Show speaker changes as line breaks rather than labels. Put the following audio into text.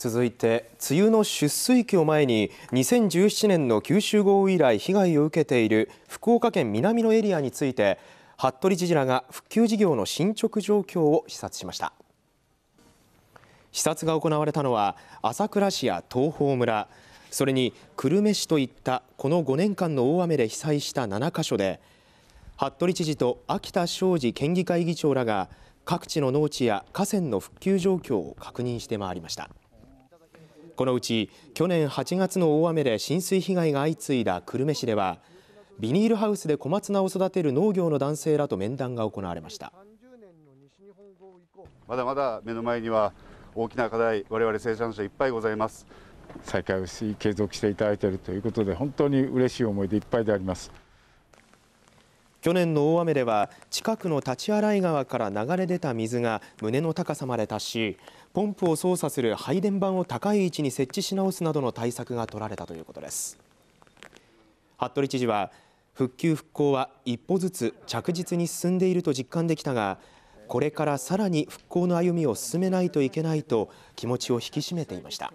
続いて梅雨の出水期を前に2017年の九州豪雨以来被害を受けている福岡県南のエリアについて服部知事らが復旧事業の進捗状況を視察しました視察が行われたのは朝倉市や東峰村それに久留米市といったこの5年間の大雨で被災した7カ所で服部知事と秋田庄司県議会議長らが各地の農地や河川の復旧状況を確認して回りました。このうち去年8月の大雨で浸水被害が相次いだ久留米市ではビニールハウスで小松菜を育てる農業の男性らと面談が行われまし
た
まだまだ目の前には大きな課題我々生産者いっぱいございます
再開をし継続していただいているということで本当に嬉しい思いでいっぱいであります去年の大雨では近くの立ち
洗い川から流れ出た水が胸の高さまで達しポンプを操作する配電盤を高い位置に設置し直すなどの対策が取られたということです服部知事は復旧復興は一歩ずつ着実に進んでいると実感できたがこれからさらに復興の歩みを進めないといけないと気持ちを引き締めていました。